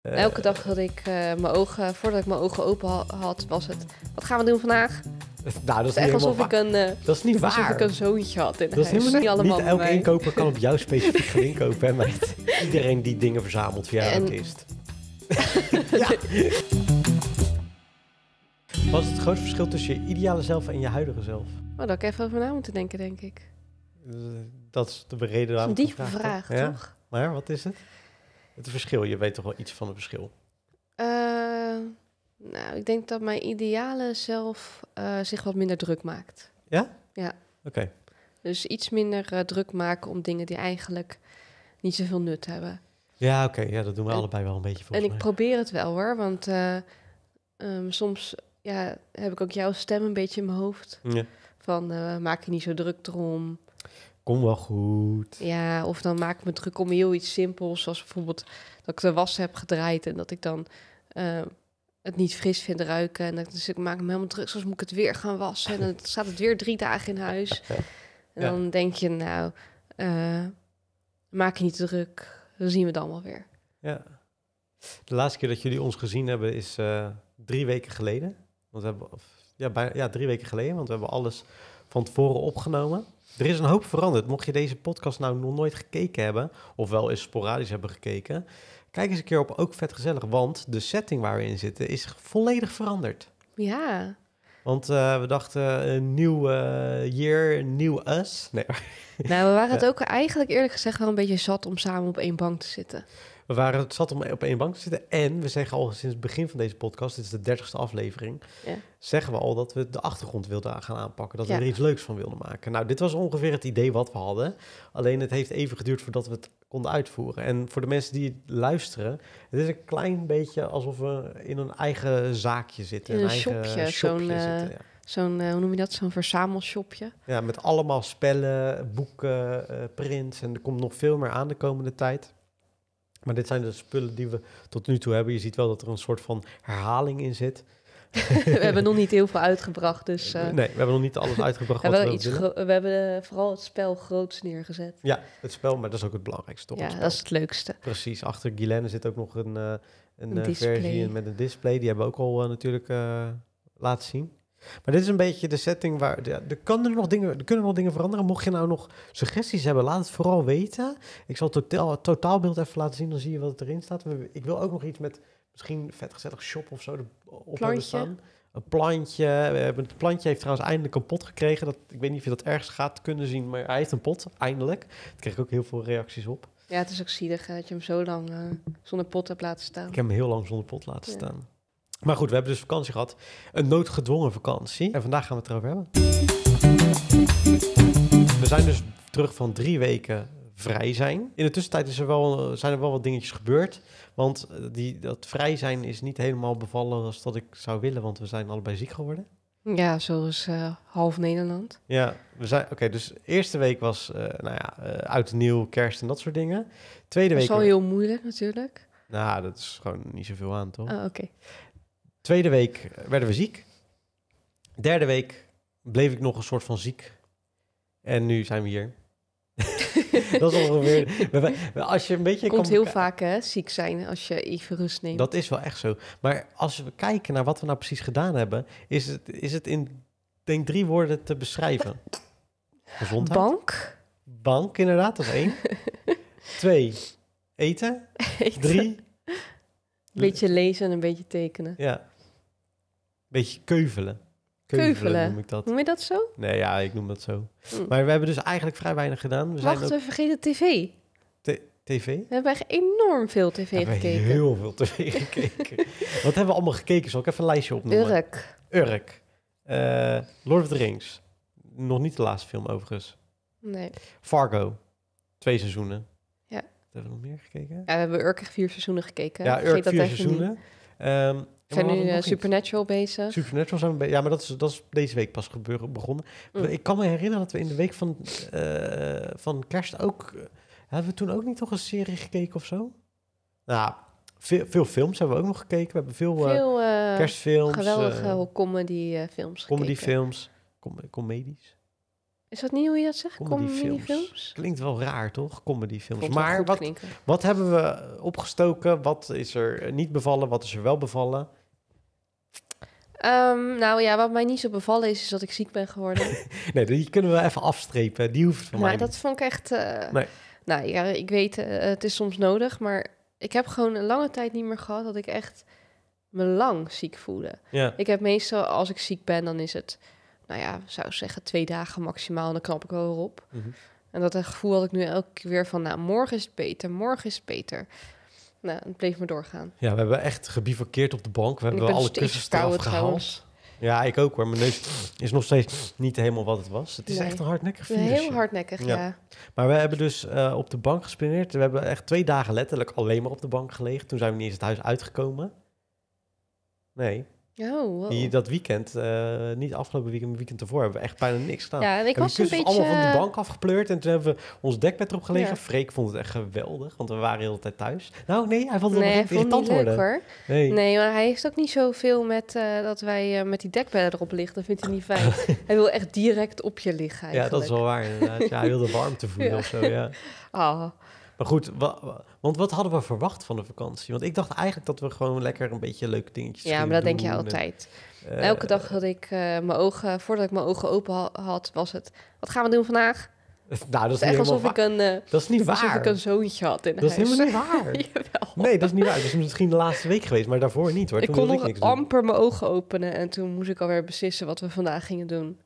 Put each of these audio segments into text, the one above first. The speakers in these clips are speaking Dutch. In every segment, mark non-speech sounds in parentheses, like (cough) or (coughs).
Eh, elke dag dat ik eh, mijn ogen, voordat ik mijn ogen open had, was het: wat gaan we doen vandaag? Nou, dat is, echt alsof ik een, eh, dat is niet waar. ik een zoontje had in dat huis. niet, allemaal niet elke inkoper kan op (laughs) jou specifiek gaan inkopen, hè, maar (laughs) iedereen die dingen verzamelt via en... kist. (laughs) Wat is het grootste verschil tussen je ideale zelf en je huidige zelf? Oh, daar ik even over na moeten denken, denk ik. Dat is de reden waarom. Dat is een diepe vraag, toch? Ja? Maar wat is het? Het verschil, je weet toch wel iets van het verschil? Eh, nou, ik denk dat mijn ideale zelf eh, zich wat minder druk maakt. Ja? Ja. Oké. Dus iets minder eh, druk maken om dingen die eigenlijk niet zoveel nut hebben. Ja, oké. Ja, dat doen we allebei wel een beetje voor. En ik probeer het wel hoor, want ehm, soms ja, heb ik ook jouw stem een beetje in mijn hoofd. Ja. Van maak je niet zo druk erom kom wel goed. Ja, of dan maak ik me druk om heel iets simpels, zoals bijvoorbeeld dat ik de was heb gedraaid en dat ik dan eh, het niet fris vind ruiken. En dat, dus ik maak me helemaal druk, zoals moet ik het weer gaan wassen. En dan (laughs) staat het weer drie dagen in huis. En dan denk je, nou, eh, maak je niet druk, dan zien we het allemaal weer. Ja. De laatste keer dat jullie ons gezien hebben is eh, drie weken geleden. Want we hebben, of, ja, ja, drie weken geleden, want we hebben alles van tevoren opgenomen. Er is een hoop veranderd. Mocht je deze podcast nou nog nooit gekeken hebben, of wel eens sporadisch hebben gekeken, kijk eens een keer op Ook Vet Gezellig, want de setting waar we in zitten is volledig veranderd. Ja. Want eh, we dachten, een nieuw uh, year, nieuw us. Nee. Nou, we waren het ook eigenlijk eerlijk gezegd wel een beetje zat om samen op één bank te zitten. We waren, het zat om op één bank te zitten. En we zeggen al sinds het begin van deze podcast, dit is de dertigste aflevering, ja. zeggen we al dat we de achtergrond wilden gaan aanpakken. Dat we er iets leuks van wilden maken. Nou, dit was ongeveer het idee wat we hadden. Alleen het heeft even geduurd voordat we het konden uitvoeren. En voor de mensen die luisteren, het is een klein beetje alsof we in een eigen zaakje zitten. In een, een shopje, zo'n... Eh, zo'n, eh, hoe noem je dat, zo'n verzamelshopje. Ja, met allemaal spellen, boeken, eh, prints en er komt nog veel meer aan de komende tijd. Maar dit zijn de spullen die we tot nu toe hebben. Je ziet wel dat er een soort van herhaling in zit. (laughs) we hebben nog niet heel veel uitgebracht, dus... Nee, eh, we hebben nog niet alles (laughs) uitgebracht wat we, hebben we, iets we hebben eh, vooral het spel groots neergezet. Ja, het spel, maar dat is ook het belangrijkste, toch? Ja, dat is het leukste. Precies, achter Guilaine zit ook nog een, eh, een, versie met een display. Die hebben we ook al natuurlijk laten zien. Maar dit is een beetje de setting waar. Ja, er, nog dingen, kunnen nog dingen veranderen. Mocht je nou nog suggesties hebben, laat het vooral weten. Ik zal het totaal, totaalbeeld even laten zien, dan zie je wat erin staat. Ik wil ook nog iets met misschien vetgezellig shop of zo op hebben staan. Een plantje. We hebben, het plantje heeft trouwens eindelijk een pot gekregen. Dat, ik weet niet of je dat ergens gaat kunnen zien, maar hij heeft een pot, eindelijk. Daar kreeg ik ook heel veel reacties op. Ja, het is ook zielig dat je hem zo lang eh, zonder pot hebt laten staan. Ik heb hem heel lang zonder pot laten staan. Maar goed, we hebben dus vakantie gehad. Een noodgedwongen vakantie. En vandaag gaan we het erover hebben. We zijn dus terug van drie weken vrij zijn. In de tussentijd is er wel, zijn er wel wat dingetjes gebeurd. Want eh, die, dat vrij zijn is niet helemaal bevallen als dat ik zou willen. Want we zijn allebei ziek geworden. Ja, zoals uh, half Nederland. Ja, we zijn. Oké, dus eerste week was, uh, nou ja, uit nieuw, kerst en dat soort dingen. Tweede week. Dat is al heel moeilijk natuurlijk. Nou, dat is gewoon niet zoveel aan, toch? Oh, oké. Tweede week werden we ziek. Derde week bleef ik nog een soort van ziek. En nu zijn we hier. (laughs) dat is ongeveer. Als je een beetje. Komt kan heel vaak hè, ziek zijn als je even rust neemt. Dat is wel echt zo. Maar als we kijken naar wat we nou precies gedaan hebben, is het, is het in denk drie woorden te beschrijven. Gezondheid. Bank. Bank, inderdaad, dat is één. (laughs) Twee, eten. eten. Drie. Een beetje lezen en een beetje tekenen. Ja beetje keuvelen. Keuvelen, noem ik dat. Noem je dat zo? Nee, ja, ik noem dat zo. Hm. Maar we hebben dus eigenlijk vrij weinig gedaan. We Wacht, zijn we vergeten tv. tv? We hebben echt enorm veel tv gekeken. heel veel tv (laughs) gekeken. Wat hebben we allemaal gekeken? Zal ik even een lijstje opnemen? Urk. Urk. Eh, Lord of the Rings. Nog niet de laatste film overigens. Nee. Fargo. Twee seizoenen. Ja. Hebben we nog meer gekeken? Ja, we hebben Urk vier seizoenen gekeken. Ja, Urk vier seizoenen. Ehm, we zijn nu eh, Supernatural bezig. Supernatural zijn we bezig. Ja, maar dat is, dat is deze week pas begonnen. Mm. Ik kan me herinneren dat we in de week van, eh, van kerst ook... Eh, hebben we toen ook niet toch een serie gekeken of zo? Nou, veel, veel films hebben we ook nog gekeken. We hebben veel, veel kerstfilms. Geweldige comedy films gekeken. films. comedies. Is dat niet hoe je dat zegt? Comedyfilms. Klinkt wel raar, toch? Comedyfilms. Maar wat, wat, hebben we opgestoken? Wat is er niet bevallen? Wat is er wel bevallen? Ehm, nou ja, wat mij niet zo bevallen is, is dat ik ziek ben geworden. (laughs) nee, die kunnen we even afstrepen. Die hoeft van maar nou, mij dat vond ik echt... Eh, nee. Nou ja, ik weet, eh, het is soms nodig, maar ik heb gewoon een lange tijd niet meer gehad dat ik echt me lang ziek voelde. Ja. Ik heb meestal, als ik ziek ben, dan is het, nou ja, zou zeggen twee dagen maximaal en dan knap ik wel weer op. Mhm. En dat gevoel had ik nu elke keer weer van, nou, morgen is het beter, morgen is het beter. Nou, het bleef me doorgaan. Ja, we hebben echt gebivakkeerd op de bank. We hebben alle kussens eraf gehaald. Ja, ik ook hoor. Mijn neus is nog steeds niet helemaal wat het was. Het is echt een hardnekkig virus. Heel hardnekkig, ja. Maar we hebben dus eh, op de bank gespineerd. We hebben echt twee dagen letterlijk alleen maar op de bank gelegen. Toen zijn we niet eens het huis uitgekomen. Nee, Oh, Die dat weekend, eh, niet afgelopen weekend, maar weekend ervoor, hebben we echt bijna niks gedaan. Ja, en ik was allemaal van de bank afgepleurd en toen hebben we ons dekbed erop gelegen. Ja. Freek vond het echt geweldig, want we waren de tijd thuis. Nou, nee, hij vond het nee, nog irritant leuk, worden. Hoor. Nee. nee, maar hij heeft ook niet zoveel met eh, dat wij eh, met die dekbed erop liggen. Dat vindt hij niet fijn. (laughs) hij wil echt direct op je liggen eigenlijk. Ja, dat is wel waar inderdaad. Ja, hij wilde warmte voelen (laughs) of zo, ja. Oh. Maar goed, wat. Want wat hadden we verwacht van de vakantie? Want ik dacht eigenlijk dat we gewoon lekker een beetje leuke dingetjes Ja, maar dat denk je altijd. Eh, Elke dag had ik eh, mijn ogen, voordat ik mijn ogen open had, was het... Wat gaan we doen vandaag? Eh, nou, dat is, echt alsof ik een, dat is niet alsof waar. ik een zoontje had Dat is helemaal niet waar. (laughs) nee, dat is niet waar. Dat is misschien de laatste week geweest, maar daarvoor niet. Hoor. ik kon nog amper mijn ogen openen en toen moest ik alweer beslissen wat we vandaag gingen doen.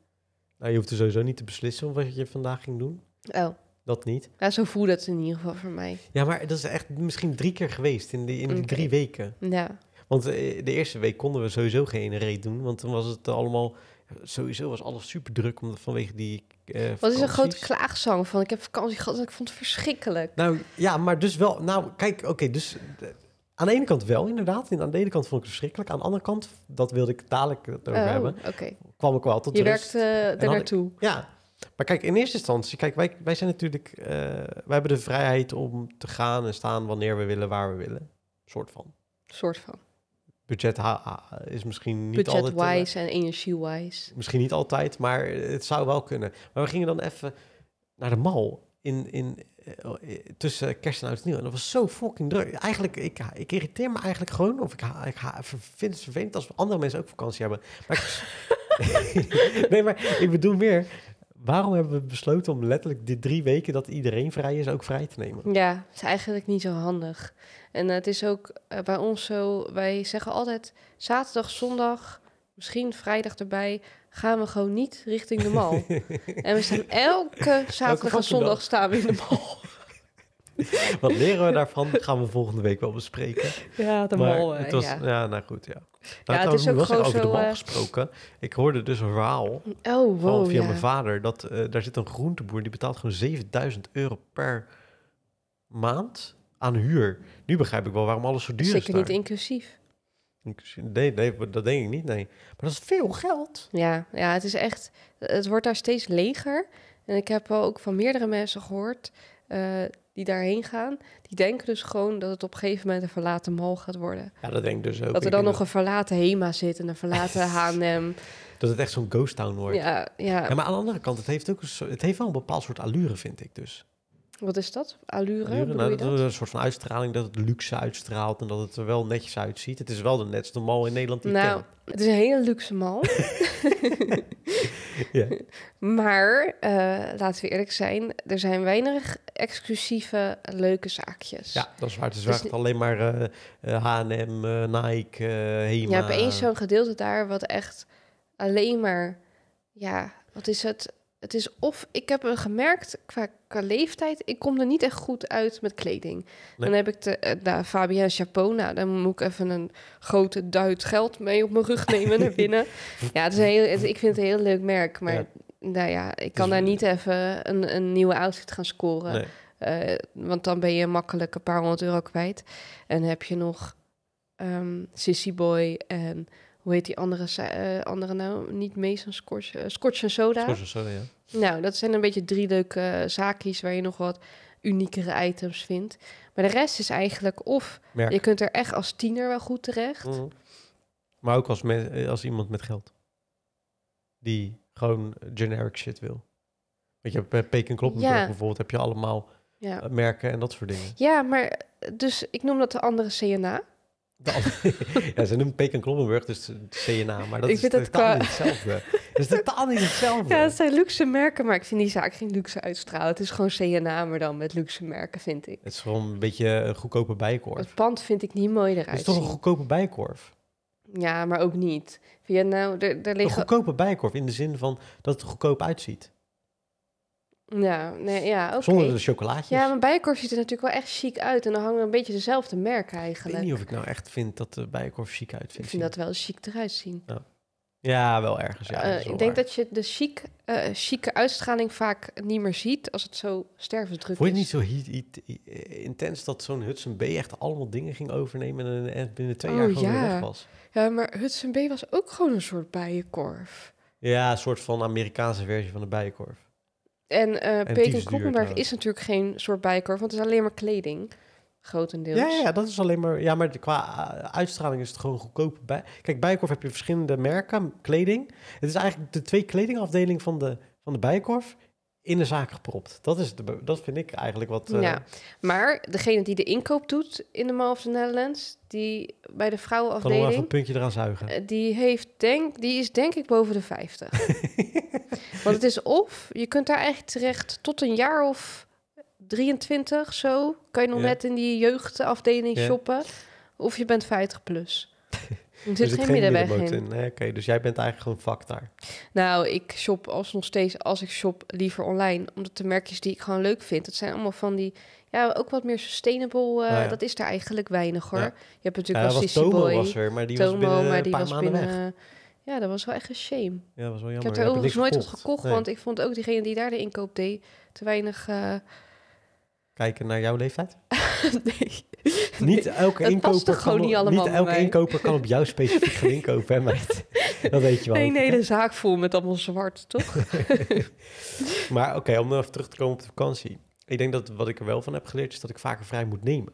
Nou, je hoeft er sowieso niet te beslissen wat je vandaag ging doen. Oh. Dat niet. Ja, zo voelde het in ieder geval voor mij. Ja, maar dat is echt misschien drie keer geweest in die, in drie weken. Ja. Want eh, de eerste week konden we sowieso geen reet doen, want toen was het allemaal... Sowieso was alles super druk omdat vanwege die uh, Wat is een grote klaagzang van ik heb vakantie gehad en ik vond het verschrikkelijk. Nou ja, maar dus wel... Nou, kijk, oké, dus... Eh, aan de ene kant wel, inderdaad. aan de ene kant vond ik het verschrikkelijk. Aan de andere kant, dat wilde ik dadelijk over oh, hebben, Oké. kwam ik wel tot Je werkte uh, naartoe. Ja, maar kijk, in eerste instantie, kijk, wij, wij zijn natuurlijk, uh, wij hebben de vrijheid om te gaan en staan wanneer we willen, waar we willen. Soort van. Soort van. Budget is misschien niet Budget altijd... Budget-wise eh, en energie-wise. Misschien niet altijd, maar het zou wel kunnen. Maar we gingen dan even naar de mal in, in, eh, tussen kerst en oud nieuw. En dat was zo fucking druk. Eigenlijk, ik, ik irriteer me eigenlijk gewoon. Of ik, ik vind het vervelend als andere mensen ook vakantie hebben. Maar ik, (laughs) (laughs) nee, maar ik bedoel meer Waarom hebben we besloten om letterlijk de drie weken dat iedereen vrij is ook vrij te nemen? Ja, het is eigenlijk niet zo handig. En eh, het is ook eh, bij ons zo, wij zeggen altijd zaterdag, zondag, misschien vrijdag erbij, gaan we gewoon niet richting de mal. (laughs) en we staan elke zaterdag en zondag staan we in de mal. (laughs) Wat leren we daarvan? Dat gaan we volgende week wel bespreken. Ja, de maar mol. Het eh, was, ja. nou goed, ja. Nou, ja, het is ook was over de mol eh, gesproken. Ik hoorde dus een verhaal oh, wow, van, via mijn vader. Dat, uh, daar zit een groenteboer, die betaalt gewoon 7000 euro per maand aan huur. Nu begrijp ik wel waarom alles zo duur is Zeker niet inclusief. Nee, nee, dat denk ik niet, nee. Maar dat is veel geld. Ja, ja, het is echt... Het wordt daar steeds leger. En ik heb ook van meerdere mensen gehoord... Eh, die daarheen gaan, die denken dus gewoon dat het op een gegeven moment een verlaten mall gaat worden. Ja, dat denk ik dus ook. Dat er dan nog een verlaten HEMA zit en een verlaten (laughs) H&M. Dat het echt zo'n ghost town wordt. Ja, ja. ja, maar aan de andere kant, het heeft ook een, het heeft wel een bepaald soort allure, vind ik dus. Wat is dat? Allure? Allure nou, dat? Een soort van uitstraling dat het luxe uitstraalt en dat het er wel netjes uitziet. Het is wel de netste mal in Nederland die nou, het is een hele luxe mal. (laughs) ja. Maar eh, laten we eerlijk zijn, er zijn weinig exclusieve leuke zaakjes. Ja, dat is waar. Het is dus, alleen maar eh, eh, H&M, Nike, Hema. Ja, hebt zo'n gedeelte daar wat echt alleen maar, ja, wat is het? Het is of ik heb gemerkt qua, qua, leeftijd, ik kom er niet echt goed uit met kleding. Dan heb ik de, eh, de Fabienne Chapona, nou, dan moet ik even een grote duit geld mee op mijn rug (laughs) nemen naar binnen. Ja, het is heel, het, ik vind het een heel leuk merk, maar nou ja, ik kan daar niet even een, een nieuwe outfit gaan scoren. Eh, want dan ben je makkelijk een paar honderd euro kwijt. En heb je nog ehm, Sissy Boy en hoe heet die andere, uh, andere nou? Niet Mason Scotch, uh, eh, Scotch en Soda. Scotch en Soda, ja. Nou, dat zijn een beetje drie leuke eh, zaakjes waar je nog wat uniekere items vindt. Maar de rest is eigenlijk of Merk. je kunt er echt als tiener wel goed terecht. Mhm. Maar ook als, als iemand met geld. Die gewoon generic shit wil. Weet je, bij Peking en Klop ja. bijvoorbeeld heb je allemaal ja. merken en dat soort dingen. Ja, maar dus ik noem dat de andere CNA. (laughs) ja, ze noemen en Kloppenburg, dus CNA, maar dat is totaal qua... niet hetzelfde. Het is totaal niet hetzelfde. Ja, het zijn luxe merken, maar ik vind die zaak geen luxe uitstralen. Het is gewoon CNA, maar dan met luxe merken, vind ik. Het is gewoon een beetje een goedkope bijkorf. Het pand vind ik niet mooi eruit. Het is toch een goedkope bijkorf? Ja, maar ook niet. je nou, er, liggen... Een goedkope bijkorf in de zin van dat het goedkoop uitziet. Ja, nee, ja Zonder de chocolaatjes. Ja, maar bijenkorf ziet er natuurlijk wel echt chic uit. En dan hangen een beetje dezelfde merken eigenlijk. Ik weet niet of ik nou echt vind dat de bijenkorf chic uitvindt. Ik vind dat wel chic eruit zien. Ja. ja wel ergens. Ja, eh, ik denk dat je de chic, uh, chique uitstraling vaak niet meer ziet als het zo stervensdruk Vond je het niet zo eh, intens dat zo'n Hudson B echt allemaal dingen ging overnemen en, binnen twee oh, jaar gewoon ja. weg was? Ja, maar Hudson B was ook gewoon een soort bijenkorf. Ja, een soort van Amerikaanse versie van de bijenkorf. En, eh, Peter Kroppenberg is natuurlijk geen soort bijkorf, want het is alleen maar kleding. Grotendeels. Ja, ja, dat is alleen maar. Ja, maar qua eh, uitstraling is het gewoon goedkoop. Bij, kijk, bijkorf heb je verschillende merken, kleding. Het is eigenlijk de twee kledingafdeling van de, van de bijkorf in de zaak gepropt. Dat, is dat vind ik eigenlijk wat... Eh, ja, maar degene die de inkoop doet in de Mall of the Netherlands... die bij de vrouwenafdeling... Kan nog even een puntje eraan zuigen. Die, heeft denk, die is denk ik boven de 50. (laughs) Want het is of, je kunt daar eigenlijk terecht tot een jaar of 23, zo. Kan je nog net in die jeugdafdeling ja. shoppen. Of je bent 50 plus. (laughs) Er zit, er geen, geen middenweg in. Nee, dus jij bent eigenlijk gewoon vak daar. Nou, ik shop als nog steeds, als ik shop, liever online. Omdat de merkjes die ik gewoon leuk vind, dat zijn allemaal van die... Ja, ook wat meer sustainable, eh, ah, dat is daar eigenlijk weinig hoor. Je hebt natuurlijk als wel Sissy Boy. was er, maar die was binnen maar die een paar was binnen, ja, dat was wel echt een shame. Ja, was wel jammer. Ik heb er overigens nooit op gekocht, want ik vond ook diegene die daar de inkoop deed te weinig... Eh, Kijken naar jouw leeftijd? (laughs) nee. Niet elke, inkoper, kan niet op, niet elke inkoper kan op jou specifiek gaan (laughs) inkopen, hè, meid? Dat weet je wel. Nee, nee, de zaak vol met allemaal zwart, toch? (laughs) maar oké, om nog even terug te komen op de vakantie. Ik denk dat wat ik er wel van heb geleerd is dat ik vaker vrij moet nemen.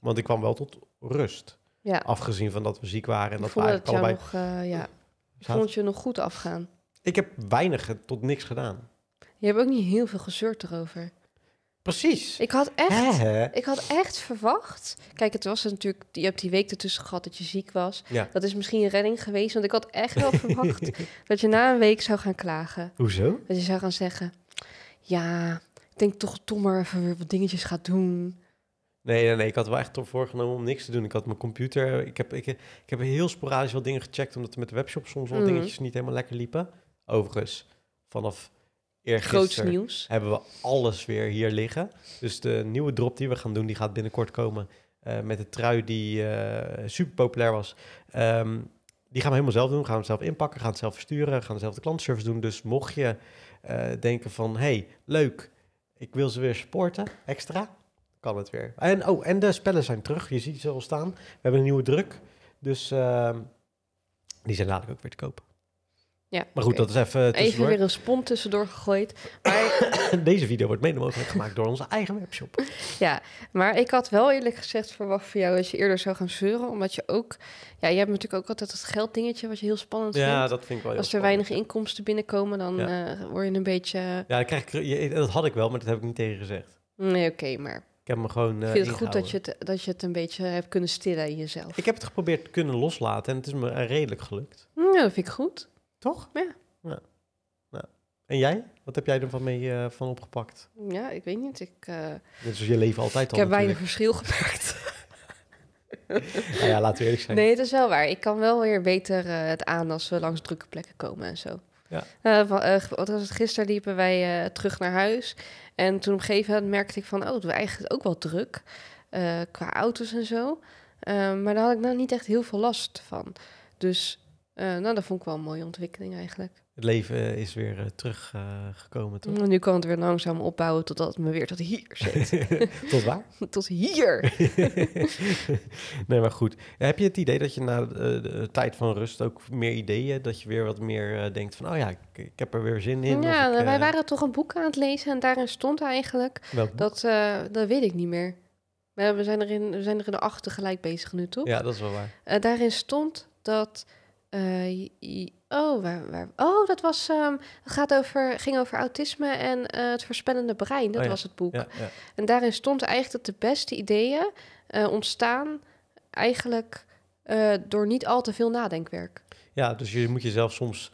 Want ik kwam wel tot rust. Ja. Afgezien van dat we ziek waren en dat we eigenlijk dat allebei... Nog, eh, ja. vond je nog goed afgaan. Ik heb weinig eh, tot niks gedaan. Je hebt ook niet heel veel gezeurd erover. Precies. Ik had echt, ik had echt verwacht. Kijk, het was natuurlijk. Je hebt die week ertussen gehad dat je ziek was. Ja. Dat is misschien een redding geweest. Want ik had echt wel (laughs) verwacht dat je na een week zou gaan klagen. Hoezo? Dat je zou gaan zeggen. Ja, ik denk toch Tom maar even weer wat dingetjes gaat doen. Nee, nee, nee, ik had wel echt voorgenomen om niks te doen. Ik had mijn computer, ik heb, ik, heb heel sporadisch wat dingen gecheckt, omdat er met de webshop soms wel mm. dingetjes niet helemaal lekker liepen. Overigens, vanaf eergisteren hebben we alles weer hier liggen. Dus de nieuwe drop die we gaan doen, die gaat binnenkort komen eh, met de trui die eh, super populair was. Ehm, die gaan we helemaal zelf doen, gaan we zelf inpakken, gaan het zelf versturen, gaan we zelf de klantenservice doen. Dus mocht je eh, denken van, hey, leuk, ik wil ze weer sporten, extra, kan het weer. En, oh, en de spellen zijn terug. Je ziet ze al staan. We hebben een nieuwe druk. Dus ehm, die zijn dadelijk ook weer te koop. Ja, maar goed, dat is even eh, Even weer een spon tussendoor gegooid. Maar... (coughs) Deze video wordt mede mogelijk gemaakt door onze eigen webshop. Ja, maar ik had wel eerlijk gezegd verwacht van jou dat je eerder zou gaan zeuren. Omdat je ook... Ja, je hebt natuurlijk ook altijd dat gelddingetje wat je heel spannend ja, vindt. Ja, dat vind ik wel Als er weinig inkomsten binnenkomen, dan eh, word je een beetje... Ja, dat, krijg je dat had ik wel, maar dat heb ik niet tegen gezegd. Nee, oké, maar... Ik heb me gewoon. Uh, het goed dat je het, dat je het een beetje hebt kunnen stillen in jezelf. Ik heb het geprobeerd te kunnen loslaten en het is me eh, redelijk gelukt. Mm, ja, dat vind ik goed. Toch? Ja. ja. En jij? Wat heb jij ervan mee eh, van opgepakt? Ja, ik weet niet. Ik, Dit is je leven altijd al. Ik heb weinig verschil gemaakt. (laughs) nou ja, laten we eerlijk zijn. Nee, dat is wel waar. Ik kan wel weer beter het aan als we langs drukke plekken komen en zo. Ja. Eh, eh, wat was het? Gisteren liepen wij eh, terug naar huis. En toen op een gegeven moment merkte ik van... oh, het was eigenlijk ook wel druk qua auto's en zo. Ehm, maar daar had ik nou niet echt heel veel last van. Dus nou, dat vond ik wel een mooie ontwikkeling eigenlijk. Het leven is weer eh, teruggekomen, eh, uh, Nu kan het weer langzaam opbouwen totdat het me weer tot hier zit. (laughs) tot waar? (laughs) tot hier! (laughs) nee, maar goed. Heb je het idee dat je na eh, de tijd van rust ook meer ideeën... dat je weer wat meer denkt van... oh ja, ik, heb er weer zin in. Ja, ik, nou, wij waren toch een boek aan het lezen... en daarin stond eigenlijk... Dat, dat weet ik niet meer. we zijn, er in, we zijn er in de achter gelijk bezig nu, toch? Ja, dat is wel waar. daarin stond dat eh, oh, waar, waar, oh, dat was, um, gaat over, ging over autisme en eh, het voorspellende brein. Dat oh was het boek. En daarin stond eigenlijk dat de beste ideeën eh, ontstaan eigenlijk door niet al te veel nadenkwerk. Ja, dus je moet jezelf soms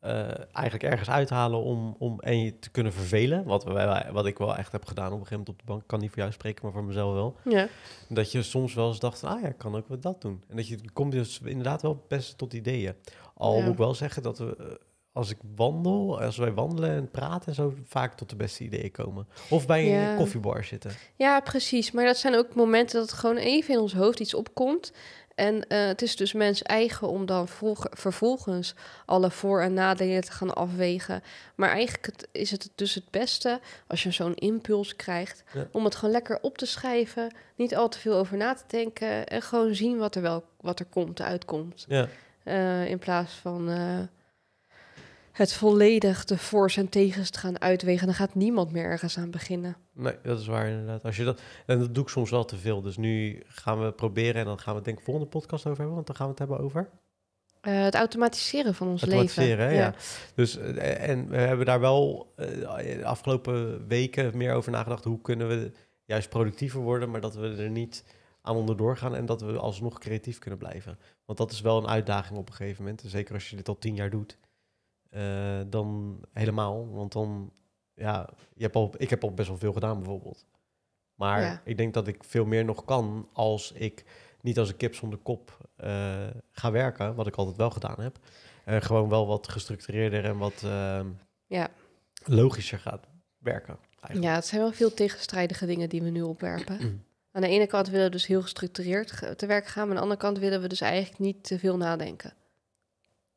eh, eigenlijk ergens uithalen om, om en je te kunnen vervelen. Wat, wat ik wel echt heb gedaan op een gegeven moment op de bank. kan niet voor jou spreken, maar voor mezelf wel. Ja. Dat je soms wel eens dacht, ah ja, kan ook wat dat doen. En dat je komt dus inderdaad wel best tot ideeën. Al moet ik wel zeggen dat we, eh, als ik wandel, als wij wandelen en praten, zo vaak tot de beste ideeën komen. Of bij een koffiebar zitten. Ja, precies. Maar dat zijn ook momenten dat het gewoon even in ons hoofd iets opkomt. En eh, het is dus mens eigen om dan vervolgens alle voor- en nadelen te gaan afwegen. Maar eigenlijk is het dus het beste als je zo'n impuls krijgt om het gewoon lekker op te schrijven, niet al te veel over na te denken en gewoon zien wat er wel wat er komt, uitkomt. Ja. Eh, in plaats van eh, het volledig de voor's en tegens te gaan uitwegen. Dan gaat niemand meer ergens aan beginnen. Nee, dat is waar inderdaad. Als je dat, en dat doe ik soms wel te veel. Dus nu gaan we proberen en dan gaan we het denk ik volgende podcast over hebben. Want dan gaan we het hebben over... Eh, het automatiseren van ons leven. Hè, ja. ja. Dus, eh, en we hebben daar wel de eh, afgelopen weken meer over nagedacht. Hoe kunnen we juist productiever worden, maar dat we er niet aan onderdoor gaan en dat we alsnog creatief kunnen blijven. Want dat is wel een uitdaging op een gegeven moment. Zeker als je dit al tien jaar doet. Eh, dan helemaal. Want dan, ja, je hebt al, ik heb al best wel veel gedaan bijvoorbeeld. Maar ik denk dat ik veel meer nog kan als ik niet als een kip zonder kop eh, ga werken, wat ik altijd wel gedaan heb. gewoon wel wat gestructureerder en wat ehm, ja. logischer gaat werken. Eigenlijk. Ja, het zijn wel veel tegenstrijdige dingen die we nu opwerpen. (clears throat) Aan de ene kant willen we dus heel gestructureerd te werk gaan, maar aan de andere kant willen we dus eigenlijk niet te veel nadenken.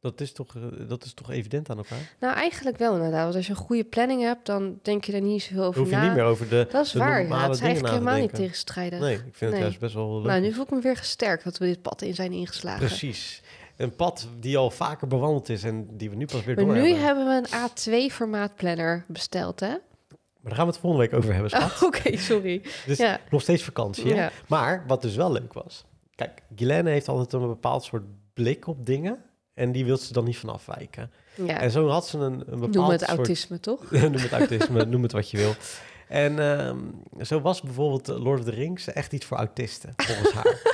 Dat is, toch, eh, dat is toch evident aan elkaar? Nou, eigenlijk wel inderdaad. Want als je een goede planning hebt, dan denk je er niet zoveel over Hoef je niet meer over de Dat is waar, ja. Het is eigenlijk helemaal niet tegenstrijdig. Nee, ik vind het juist best wel leuk. Nou, nu voel ik me weer gesterkt dat we dit pad in zijn ingeslagen. Precies. Een pad die al vaker bewandeld is en die we nu pas weer maar nu hebben. we een A2-formaat planner besteld, hè? Maar daar gaan we het volgende week over hebben, oh, Oké, sorry. dus nog steeds vakantie, Maar wat dus wel leuk was... Kijk, Guylaine heeft altijd een bepaald soort blik op dingen en die wil ze dan niet van afwijken. En zo had ze een, een bepaald Noem het soort... autisme, toch? (laughs) noem het autisme, (laughs) noem het wat je wil. En ehm, zo was bijvoorbeeld eh, Lord of the Rings echt iets voor autisten, volgens haar. (laughs)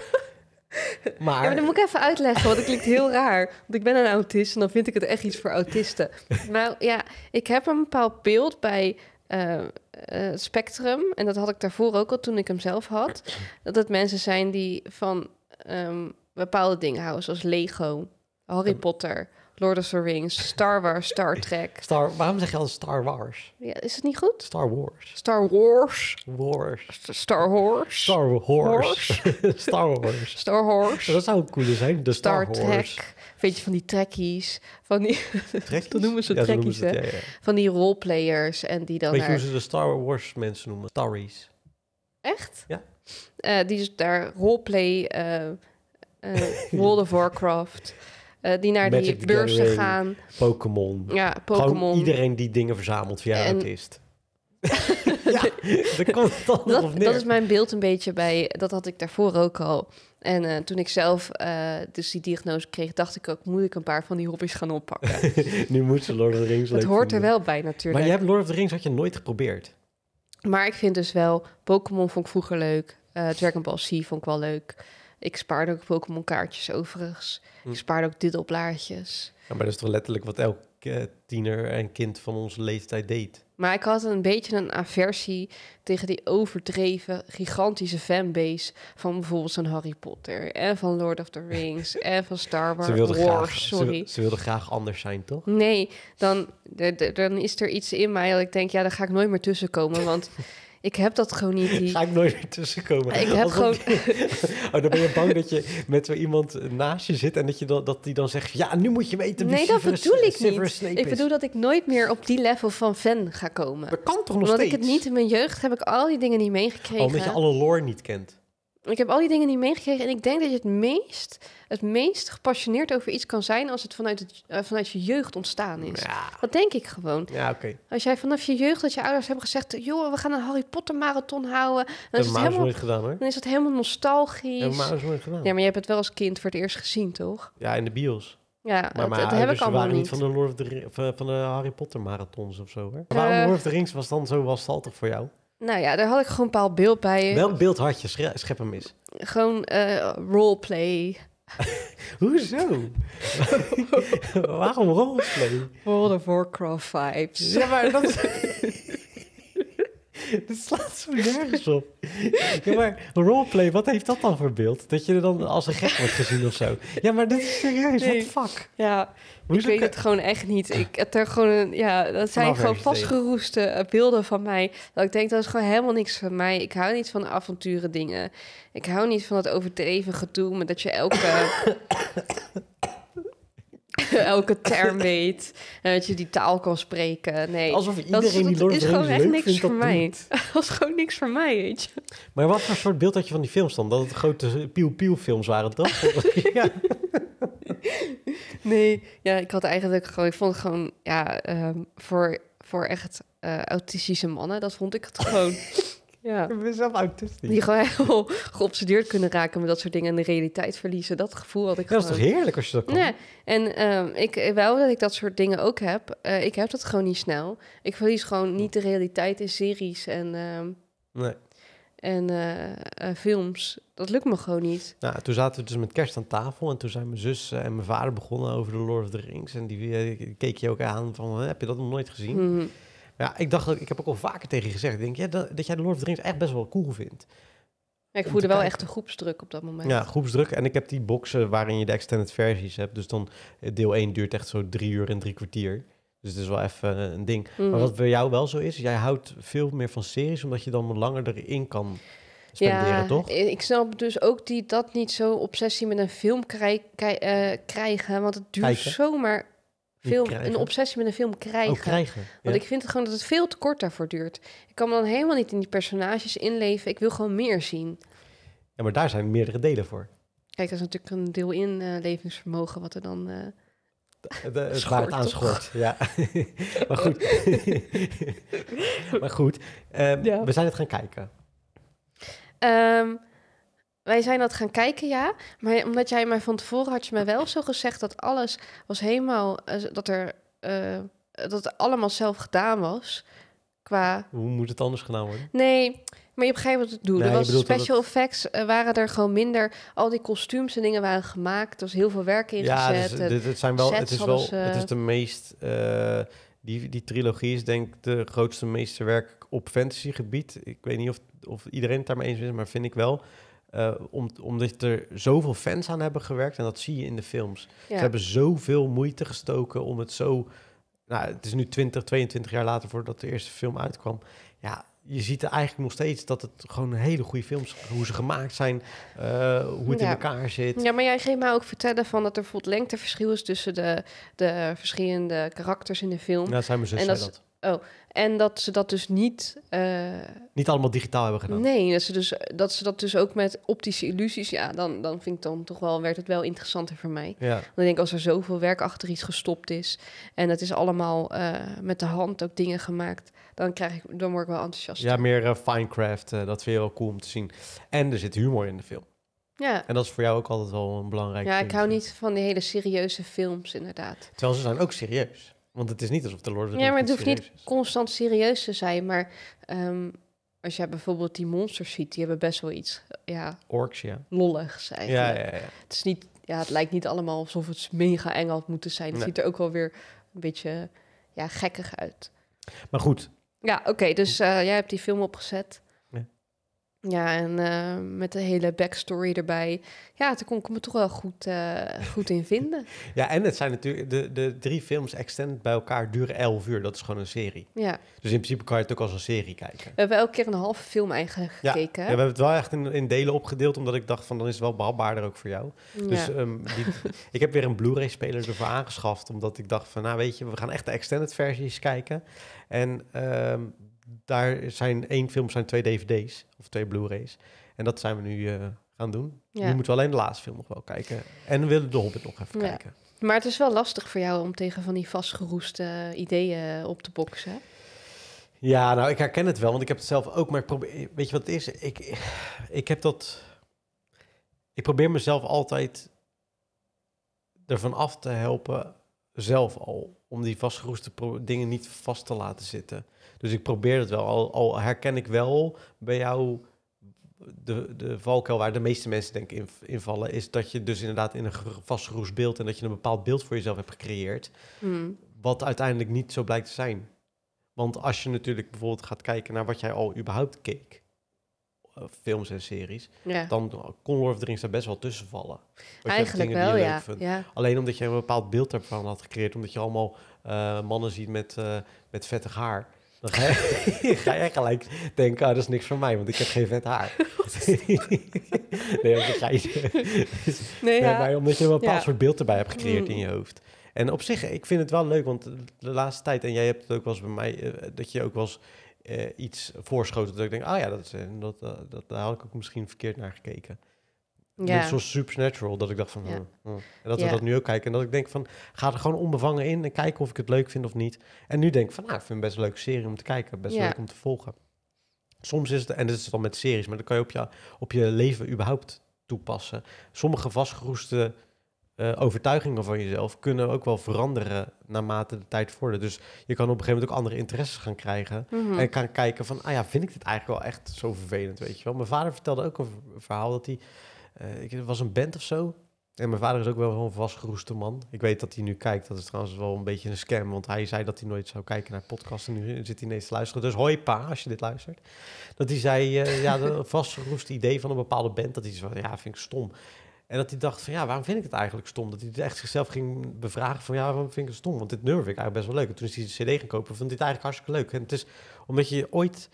Maar... Ja, maar dan moet ik even uitleggen, want het klinkt heel raar. Want ik ben een autist en dan vind ik het echt iets voor autisten. Nou ja, ik heb een bepaald beeld bij uh, spectrum. En dat had ik daarvoor ook al toen ik hem zelf had. Dat het mensen zijn die van ehm, bepaalde dingen houden, zoals Lego. Harry Potter, Lord of the Rings, Star Wars, Star (laughs) Trek. Star, waarom zeg je al Star Wars? Ja, is het niet goed? Star Wars. Star Wars. Wars. Star Horse. Star Horse. Star Wars. Star Horse. (laughs) Dat zou een cool zijn, de Star, Star Trek. Weet je, van die trekkies, van die... (laughs) dat noemen ze ja, trekkies, Van die roleplayers en die dan... Weet je hoe ze de Star Wars mensen noemen? Starries. Echt? Ja. Eh, die is dus daar roleplay, eh, eh, World of Warcraft... Eh, die naar die beurzen gaan. Pokémon. Ja, Pokémon. iedereen die dingen verzamelt via en... autist. (laughs) ja, dat dat is mijn beeld een beetje bij... Dat had ik daarvoor ook al. En eh, toen ik zelf eh, dus die diagnose kreeg, dacht ik ook... moet ik een paar van die hobby's gaan oppakken. (laughs) nu moet ze Lord of the Rings Het (laughs) hoort er wel bij natuurlijk. Maar je hebt Lord of the Rings had je nooit geprobeerd. Maar ik vind dus wel... Pokémon vond ik vroeger leuk. Dragon Ball Z vond ik wel leuk. Ik spaarde ook Pokémon kaartjes overigens. Hm. Ik spaarde ook diddelblaadjes. Ja, maar dat is toch letterlijk wat elk eh, tiener en kind van onze leeftijd deed. Maar ik had een beetje een aversie tegen die overdreven, gigantische fanbase van bijvoorbeeld zo'n Harry Potter en van Lord of the Rings (laughs) en van Star Wars. Ze wilden graag, sorry. Ze, ze wilden graag anders zijn, toch? Nee, dan, dan is er iets in mij dat ik denk, ja, daar ga ik nooit meer tussenkomen, want (laughs) Ik heb dat gewoon niet. Die... Ga ik nooit meer tussenkomen. Ik heb gewoon... (laughs) Oh, dan ben je bang dat je met zo iemand naast je zit... en dat, je dan, dat die dan zegt, ja, nu moet je weten wie Nee, dat bedoel eh, ik niet. Ik bedoel dat ik nooit meer op die level van fan ga komen. Dat kan toch nog Omdat steeds? Omdat ik het niet in mijn jeugd heb ik al die dingen niet meegekregen. omdat je alle lore niet kent. Ik heb al die dingen niet meegekregen. En ik denk dat je het meest, het meest gepassioneerd over iets kan zijn als het vanuit, eh, vanuit je jeugd ontstaan is. Ja. Dat denk ik gewoon. Ja, oké. Als jij vanaf je jeugd dat je ouders hebben gezegd, joh, we gaan een Harry Potter marathon houden. Dan dat is het helemaal, gedaan Dan is dat helemaal nostalgisch. Dat maar nooit gedaan. Ja, maar je hebt het wel als kind voor het eerst gezien, toch? Ja, in de bios. Ja, maar dat, heb ik allemaal waren niet van de, Lord of the, van de Harry Potter marathons of zo. Hè? Eh, Waarom Lord of the Rings was dan zo was voor jou? Nou ja, daar had ik gewoon een bepaald beeld bij. Welk beeld had je? Schep hem eens. Gewoon eh, roleplay. (laughs) Hoezo? (laughs) Waarom roleplay? World of Warcraft vibes. Ja, maar dat (laughs) (laughs) Dit slaat zo (laughs) nergens op. Ja, maar roleplay, wat heeft dat dan voor beeld? Dat je er dan als een gek wordt gezien of zo. Ja, maar dit is serieus, nee. wat fuck? Ja, ik weet het gewoon echt niet. Ik, het er gewoon een, ja, dat zijn gewoon vastgeroeste eh, beelden van mij. Dat ik denk, dat is gewoon helemaal niks van mij. Ik hou niet van avonturen dingen. Ik hou niet van dat overdreven gedoe, maar dat je elke... (coughs) (coughs) (laughs) elke term (laughs) weet. En eh, dat je die taal kan spreken. Nee, Alsof iedereen dat, die Lord is niks voor mij. Doet. (laughs) dat is gewoon niks voor mij, weet je. Maar wat voor soort beeld had je van die films dan? Dat het grote piel-piel films waren, toch? ja. Nee, ja, ik had eigenlijk gewoon... Ik vond het gewoon, ja, ehm, voor, voor echt uh, autistische mannen, dat vond ik het gewoon... Ja. Ik ben zelf autistisch. Die gewoon heel geobsedeerd kunnen raken met dat soort dingen en de realiteit verliezen. Dat gevoel had ik gewoon. Dat is toch heerlijk als je dat kan? Nee. En ehm, ik wel dat ik dat soort dingen ook heb. Eh, ik heb dat gewoon niet snel. Ik verlies gewoon niet de realiteit in series en, ehm, nee. en eh, eh, films. Dat lukt me gewoon niet. Nou, toen zaten we dus met kerst aan tafel en toen zijn mijn zus en mijn vader begonnen over de Lord of the Rings. En die, keek je ook aan van, heb je dat nog nooit gezien? Mm ja, ik dacht dat ik heb ook al vaker tegen je gezegd. Ik denk ja, dat, dat jij de Lord of the Rings echt best wel cool vindt. ik voelde wel echt de groepsdruk op dat moment. Ja, groepsdruk. En ik heb die boxen waarin je de extended versies hebt. Dus dan eh, deel 1 duurt echt zo drie uur en drie kwartier. Dus het is wel even eh, een ding. Maar mhm. wat bij jou wel zo is, jij houdt veel meer van series, omdat je dan langer erin kan spenderen, ja, toch? Eh, ik snap dus ook die, dat niet zo obsessie met een film krij, krijgen, want het duurt zomaar film, een obsessie met een film krijgen. Oh, Want ik vind het gewoon dat het veel te kort daarvoor duurt. Ik kan me dan helemaal niet in die personages inleven. Ik wil gewoon meer zien. Ja, maar daar zijn meerdere delen voor. Kijk, dat is natuurlijk een deel in uh, wat er dan... Uh, eh, de, eh, de, het aanschort, (laughs) ja. (laughs) maar goed. (laughs) maar goed, ehm, we zijn het gaan kijken. Ehm, wij zijn dat gaan kijken, ja. Maar omdat jij mij van tevoren had je mij wel zo gezegd dat alles was helemaal. Eh, dat er. Eh, dat allemaal zelf gedaan was. Qua. Hoe moet het anders gedaan worden? Nee. Maar je begrijpt wat ik bedoel. was special effects eh, waren er gewoon minder. Al die kostuums en dingen waren gemaakt. Er was heel veel werk in ja, Dus, dit, het, zijn wel, het is wel. Ze... Het is de meest. die, die trilogie is denk ik de grootste meesterwerk op fantasy gebied. Ik weet niet of, of iedereen het daarmee eens is, maar vind ik wel. Uh, om, omdat er zoveel fans aan hebben gewerkt. En dat zie je in de films. Ze hebben zoveel moeite gestoken om het zo... Nou, het is nu 20, 22 jaar later voordat de eerste film uitkwam. Ja, je ziet er eigenlijk nog steeds dat het gewoon een hele goede films... hoe ze gemaakt zijn, eh, hoe het in elkaar zit. Ja, maar jij ging mij ook vertellen van dat er bijvoorbeeld lengteverschil is... tussen de, de verschillende karakters in de film. Ja, zijn we zo en Oh, en dat ze dat dus niet... Eh, niet allemaal digitaal hebben gedaan. Nee, dat ze, dus, dat ze dat dus ook met optische illusies... Ja, dan, dan vind ik dan toch wel... werd het wel interessanter voor mij. Ja. Want ik denk, als er zoveel werk achter iets gestopt is... en het is allemaal eh, met de hand ook dingen gemaakt... dan, krijg ik, dan word ik wel enthousiast. Ja, meer uh, Finecraft. dat vind je wel cool om te zien. En er zit humor in de film. Ja. En dat is voor jou ook altijd wel een belangrijk. Ja, ik hou niet van die hele serieuze films, inderdaad. Terwijl ze zijn ook serieus. Want het is niet alsof de Lord Ja, maar het hoeft niet constant serieus te zijn. Maar ehm, als jij bijvoorbeeld die monsters ziet, die hebben best wel iets. Ja, Orks, ja. Lolligs eigenlijk. Ja, ja, ja. Het, is niet, ja, het lijkt niet allemaal alsof het mega eng had moeten zijn. Het ziet er ook wel weer een beetje ja, gekkig uit. Maar goed. Ja, oké. dus eh, jij hebt die film opgezet. Ja, en eh, met de hele backstory erbij. Ja, toen kon ik me toch wel goed, eh, goed in vinden. (laughs) ja, en het zijn natuurlijk de, de drie films extended bij elkaar duren elf uur. Dat is gewoon een serie. Ja. Dus in principe kan je het ook als een serie kijken. We hebben elke keer een halve film eigenlijk gekeken. Ja, we hebben het wel echt in, in, delen opgedeeld, omdat ik dacht van dan is het wel behapbaarder ook voor jou. Dus ehm, (laughs) ik heb weer een Blu-ray-speler ervoor aangeschaft, omdat ik dacht van nou weet je, we gaan echt de extended versies kijken. En ehm, daar zijn één film, zijn twee DVD's of twee Blu-rays. En dat zijn we nu eh, gaan doen. Nu moeten we alleen de laatste film nog wel kijken. En we willen de Hobbit nog even kijken. Maar het is wel lastig voor jou om tegen van die vastgeroeste eh, ideeën eh, op te boksen. Ja, nou, ik herken het wel, want ik heb het zelf ook. Maar ik probeer, weet je wat het is? Ik, ik heb dat. Ik probeer mezelf altijd ervan af te helpen, zelf al. Om die vastgeroeste dingen niet vast te laten zitten. Dus ik probeer het wel. Al, al herken ik wel bij jou de, de valkuil waar de meeste mensen denk in invallen, is dat je dus inderdaad in een vastgeroest beeld en dat je een bepaald beeld voor jezelf hebt gecreëerd, hmm. wat uiteindelijk niet zo blijkt te zijn. Want als je natuurlijk bijvoorbeeld gaat kijken naar wat jij al überhaupt keek, eh, films en series, dan kon Lord of daar best wel tussen vallen. Eigenlijk wel, ja. Alleen omdat je een bepaald beeld ervan had gecreëerd, omdat je allemaal eh, mannen ziet met, eh, met vettig haar. Dan ga, je, (laughs) ga jij gelijk denken, ah, dat is niks van mij, want ik heb geen vet haar. (laughs) nee, dat ga je... (laughs) Dus nee, ja. omdat je een bepaald soort beeld erbij hebt gecreëerd in mm. je hoofd. En op zich, ik vind het wel leuk, want de laatste tijd, en jij hebt het ook wel eens bij mij, eh, dat je ook wel eens eh, iets voorschoten dat ik denk, ah ja, dat, is, eh, dat, dat, daar had ik ook misschien verkeerd naar gekeken. Ja. Zo supernatural dat ik dacht van. Ja. Hmm, hmm. En dat we dat nu ook kijken. En dat ik denk van. Ga er gewoon onbevangen in en kijken of ik het leuk vind of niet. En nu denk ik van. Nou, ik vind het best een leuke serie om te kijken. Best leuk om te volgen. Soms is het. En dit is dan met series. Maar dat kan je op je, op je leven überhaupt toepassen. Sommige vastgeroeste eh, overtuigingen van jezelf kunnen ook wel veranderen naarmate de tijd vordert. Dus je kan op een gegeven moment ook andere interesses gaan krijgen. Mhm. En kan kijken van, ah ja, vind ik dit eigenlijk wel echt zo vervelend, weet je wel. Mijn vader vertelde ook een verhaal dat hij eh, ik, het was een band of zo. En mijn vader is ook wel een vastgeroeste man. Ik weet dat hij nu kijkt. Dat is trouwens wel een beetje een scam. Want hij zei dat hij nooit zou kijken naar podcasts. En nu zit hij ineens te luisteren. Dus hoi pa, als je dit luistert. Dat hij zei, eh, ja, een (laughs) vastgeroeste idee van een bepaalde band. Dat hij zei, ja, vind ik stom. En dat hij dacht van, ja, waarom vind ik het eigenlijk stom? Dat hij echt zichzelf ging bevragen van, ja, waarom vind ik het stom? Want dit nummer ik eigenlijk best wel leuk. toen is hij de cd gekopen, kopen, vond dit eigenlijk hartstikke leuk. En het is omdat je ooit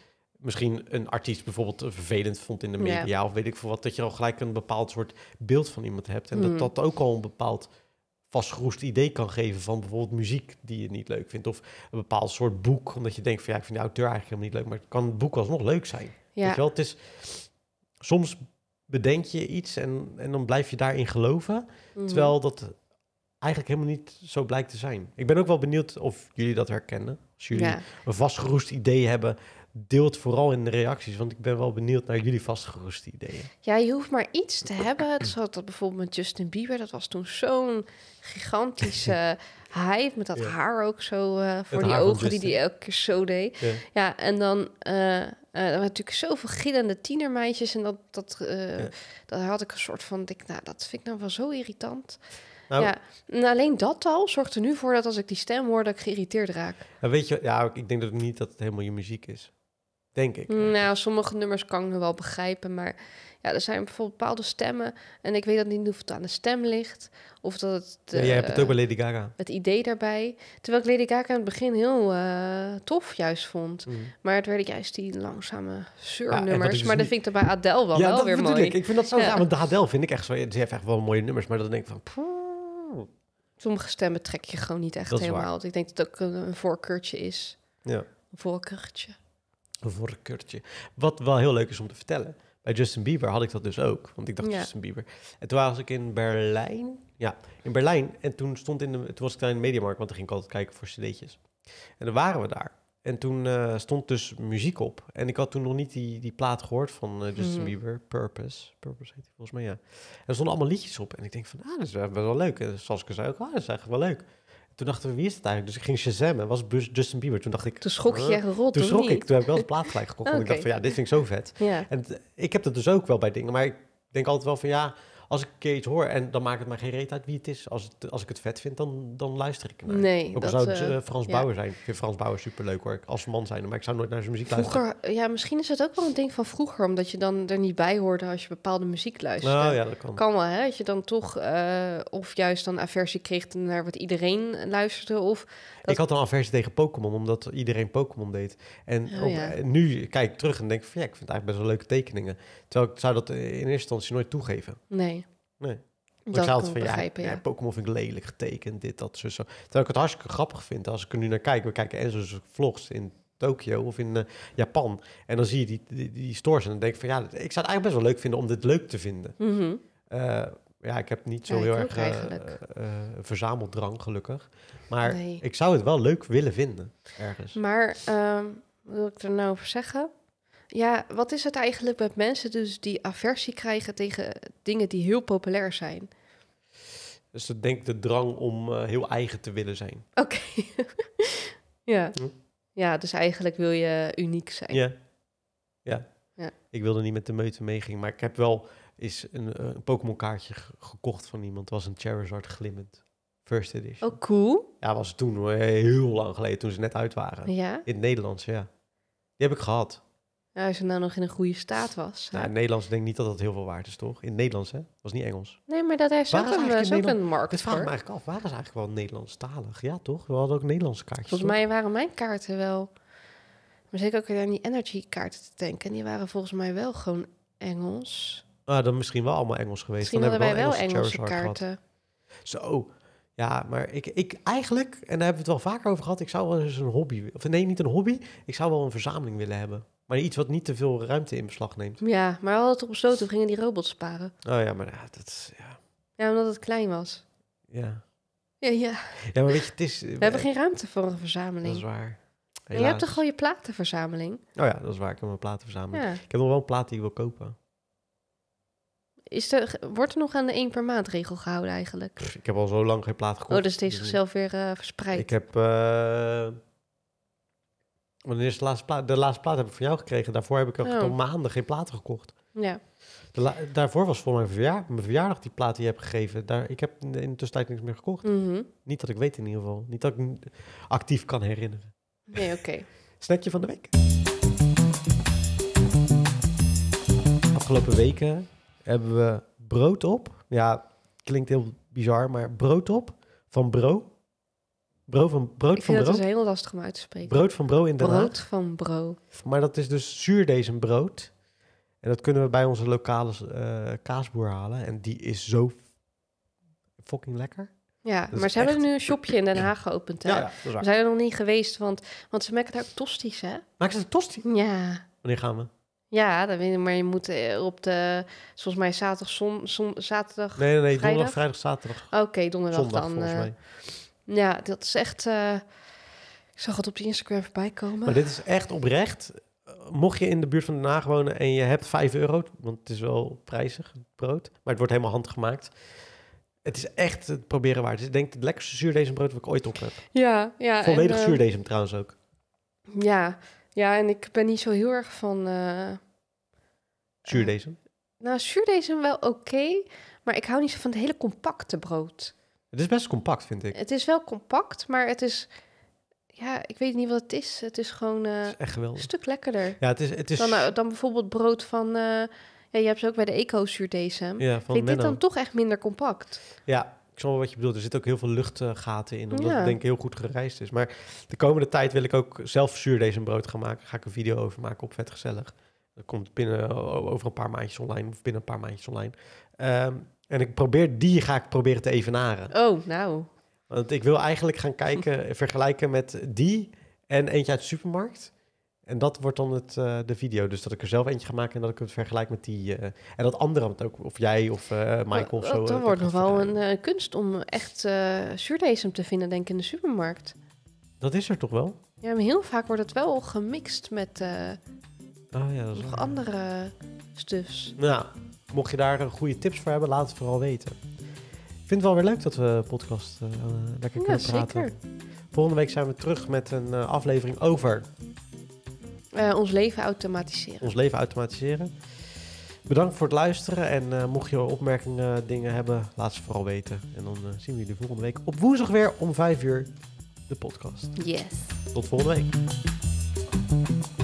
misschien een artiest bijvoorbeeld eh, vervelend vond in de media of weet ik veel wat, dat je al gelijk een bepaald soort beeld van iemand hebt en dat hmm. dat ook al een bepaald vastgeroest idee kan geven van bijvoorbeeld muziek die je niet leuk vindt of een bepaald soort boek, omdat je denkt van ja, ik vind de auteur eigenlijk helemaal niet leuk, maar het kan het boek alsnog leuk zijn. Ja. Weet je wel, het is soms bedenk je iets en, en dan blijf je daarin geloven, hmm. terwijl dat eigenlijk helemaal niet zo blijkt te zijn. Ik ben ook wel benieuwd of jullie dat herkennen. Als jullie een vastgeroest idee hebben deelt vooral in de reacties, want ik ben wel benieuwd naar jullie vastgeroeste ideeën. Ja, je hoeft maar iets te hebben. Zoals dat bijvoorbeeld met Justin Bieber, dat was toen zo'n gigantische (laughs) hype met dat haar ook zo eh, voor die ogen die die elke keer zo deed. Ja, en dan uh, uh, natuurlijk zoveel gillende tienermeisjes en dat dat ja. dat had ik een soort van, Ik, nou dat vind ik nou wel zo irritant. Nou, ja, en alleen dat al zorgt er nu voor dat als ik die stem hoor, dat ik geïrriteerd raak. weet je, ja, ik denk dat niet dat het helemaal je muziek is. Denk ik. Mm, nou, sommige nummers kan ik wel begrijpen, maar ja, er zijn bijvoorbeeld bepaalde stemmen en ik weet dat niet of het aan de stem ligt of dat het. Ja, jij hebt het ook eh, bij Lady Gaga. Het idee daarbij. Terwijl ik Lady Gaga in het begin heel eh, tof juist vond, mm. maar het werden juist die langzame surnummers. nummers maar dat vind ik dan bij Adele wel, ja, wel dat weer mooi. Ik. ik vind dat zo. Ja. want de Adele vind ik echt zo. Ze heeft echt wel mooie nummers, maar dan denk ik van. Sommige stemmen trek je gewoon niet echt helemaal. Ik denk dat het ook een, voorkeurtje is. Ja. Een voorkeurtje een voorkeurtje. Wat wel heel leuk is om te vertellen. Bij Justin Bieber had ik dat dus ook. Want ik dacht ja. Justin Bieber. En toen was ik in Berlijn. Ja, in Berlijn. En toen, stond in de, het was ik daar Mediamarkt. Want dan ging ik altijd kijken voor cd'tjes. En dan waren we daar. En toen eh, stond dus muziek op. En ik had toen nog niet die, die plaat gehoord van eh, Justin mhm. Bieber, Purpose. Purpose heet hij volgens mij, ja. En er stonden allemaal liedjes op. En ik denk van, ah, dat is wel, wel leuk. En ik zei ook, ah, dat is eigenlijk wel leuk. Toen dachten we, wie is het eigenlijk? Dus ik ging Shazam en was Justin Bieber. Toen dacht ik... Toen schrok je rot, Toen schrok ik. Toen heb ik wel de plaat gelijk gekocht. En (laughs) ik dacht van, ja, dit vind ik zo vet. En ik heb dat dus ook wel bij dingen. Maar ik denk altijd wel van, ja als ik een keer iets hoor en dan maakt het me geen reet uit wie het is. Als, als ik het vet vind, dan, dan luister ik naar. Nee, Ook zou het eh, eh, Frans ja. Bauer zijn. Ik vind Frans Bauer superleuk hoor, als man zijn. Maar ik zou nooit naar zijn muziek vroeger, luisteren. Ja, misschien is het ook wel een ding van vroeger, omdat je dan er niet bij hoorde als je bepaalde muziek luisterde. Nou, ja, dat kan. wel, hè? Dat je dan toch eh, of juist dan aversie kreeg naar wat iedereen luisterde of ik had een aversie tegen Pokémon, omdat iedereen Pokémon deed. En oh, eh, nu kijk ik terug en denk van ja, ik vind het eigenlijk best wel leuke tekeningen. Terwijl ik zou dat in eerste instantie nooit toegeven. Nee. Nee. Dat ik zou het van ja, ja. ja Pokémon vind ik lelijk getekend, dit, dat, zo, zo. Terwijl ik het hartstikke grappig vind. Als ik er nu naar kijk, we kijken Enzo's vlogs in Tokio of in eh, Japan. En dan zie je die, die, stores en dan denk ik van ja, ik zou het eigenlijk best wel leuk vinden om dit leuk te vinden. Mm ja, ik heb niet zo heel erg uh, uh, drang, gelukkig. Maar ik zou het wel leuk willen vinden, ergens. Maar ehm, wat wil ik er nou over zeggen? Ja, wat is het eigenlijk met mensen dus die aversie krijgen tegen dingen die heel populair zijn? Dus dat denk de drang om eh, heel eigen te willen zijn. Oké. (laughs) ja. Hm? Ja, dus eigenlijk wil je uniek zijn. Ja. ja. Ik wilde niet met de meute meegingen, maar ik heb wel is een, eh, een Pokémon kaartje gekocht van iemand. was een Charizard glimmend. First edition. Oh, cool. Ja, was toen heel lang geleden, toen ze net uit waren. Ja? In het Nederlands, ja. Die heb ik gehad. Ja, als het nou nog in een goede staat was. Nou, in Nederlands denk ik niet dat dat heel veel waard is, toch? In het Nederlands, hè? was niet Engels. Nee, maar dat heeft ook eh, een, een markt Dat vraag me eigenlijk af. Waren ze eigenlijk wel Nederlandstalig? Ja, toch? We hadden ook Nederlandse kaartjes, Volgens mij waren mijn kaarten wel... Maar zeker ook aan die energy kaarten te denken. Die waren volgens mij wel gewoon Engels. Nou, dan misschien wel allemaal Engels geweest. Misschien dan wij wel Engelse, kaarten. Zo, ja, maar ik, ik eigenlijk, en daar hebben we het wel vaker over gehad, ik zou wel eens een hobby, of nee, niet een hobby, ik zou wel een verzameling willen hebben. Maar iets wat niet te veel ruimte in beslag neemt. Ja, maar we hadden toch besloten, we gingen die robots sparen. Oh ja, maar ja, dat is, ja. Ja, omdat het klein was. Ja. Ja, ja. Ja, maar weet je, het is... We, hebben geen ruimte voor een verzameling. Dat is waar. je hebt toch al je platenverzameling? Oh ja, dat is waar. Ik heb mijn platenverzameling. Ja. Ik heb nog wel een plaat die ik wil kopen. Is er, wordt er nog aan de één per maand regel gehouden eigenlijk? ik heb al zo lang geen plaat gekocht. Oh, dus het zelf zichzelf weer eh, verspreid. Ik heb... Uh, wanneer is de laatste plaat? De laatste plaat heb ik van jou gekregen. Daarvoor heb ik oh. al maanden geen platen gekocht. Ja. daarvoor was voor mijn verjaardag, mijn verjaardag die plaat die je hebt gegeven. Daar, ik heb in de tussentijd niks meer gekocht. Mhm. Niet dat ik weet in ieder geval. Niet dat ik actief kan herinneren. Nee, oké. Okay. (laughs) van de week. Afgelopen weken hebben we brood op. Ja, klinkt heel bizar, maar brood op van bro. Bro van, brood van bro. Dat is heel lastig om uit te spreken. Brood van bro inderdaad. Brood van bro. Maar dat is dus zuurdezenbrood. En dat kunnen we bij onze lokale eh, kaasboer halen. En die is zo fucking lekker. Ja, maar ze hebben nu een shopje in Den Haag geopend. Hè? Ja, ja we zijn er nog niet geweest, want, want ze maken daar ook tosties, hè? Maak ze tosti? Ja. Wanneer gaan we? Ja, dan maar je moet eh, op de, volgens mij zaterdag, zon, zon zaterdag. Nee, nee, donderdag, vrijdag, zaterdag. Oké, donderdag Zondag, dan. Volgens eh, mij. ja, dat is echt. Eh, ik zag het op de Instagram voorbij komen. Maar dit is echt oprecht. Mocht je in de buurt van Den Haag wonen en je hebt 5 euro, want het is wel prijzig, brood, maar het wordt helemaal handgemaakt. Het is echt het proberen waard. ik denk het lekkerste zuurdesembrood wat ik ooit op heb. Ja, ja. Volledig en, zuurdesem trouwens ook. Ja, ja, en ik ben niet zo heel erg van... Uh, eh, zuurdesem? Uh, eh, nou, zuurdesem wel oké, maar ik hou niet zo van het hele compacte brood. Het is best compact, vind ik. Het is wel compact, maar het is... Ja, ik weet niet wat het is. Het is gewoon uh, een stuk lekkerder. Ja, het is, het is... Dan, dan bijvoorbeeld brood van... Ja, je hebt ze ook bij de eco-zuurdesem. Ja, Vind dit dan toch echt minder compact? Ja, ik snap wat je bedoelt. Er zit ook heel veel luchtgaten in, omdat het denk ik heel goed gereisd is. Maar de komende tijd wil ik ook zelf zuur en brood gaan maken. ga ik een video over maken op Vet Gezellig. Dat komt binnen over een paar maandjes online, of binnen een paar maandjes online. Ehm, en ik probeer, die ga ik proberen te evenaren. Oh, nou. Want ik wil eigenlijk gaan kijken, (laughs) vergelijken met die en eentje uit de supermarkt. En dat wordt dan het, eh, de video. Dus dat ik er zelf eentje ga maken en dat ik het vergelijk met die. Eh, en dat andere, ook, of jij of uh, Michael of zo. Dat wordt nog wel een kunst om echt uh, te vinden, denk ik, in de supermarkt. Dat is er toch wel? Ja, maar heel vaak wordt het wel gemixt met oh, ja, nog andere stuffs. Nou, mocht je daar goede tips voor hebben, laat het vooral weten. Ik vind het wel weer leuk dat we podcast lekker kunnen ja, praten. Zeker. Volgende week zijn we terug met een aflevering over eh, ons leven automatiseren. Ons leven automatiseren. Bedankt voor het luisteren. En eh, mocht je opmerkingen, dingen hebben, laat ze vooral weten. En dan eh, zien we jullie volgende week op woensdag weer om 5 uur de podcast. Yes. Tot volgende week.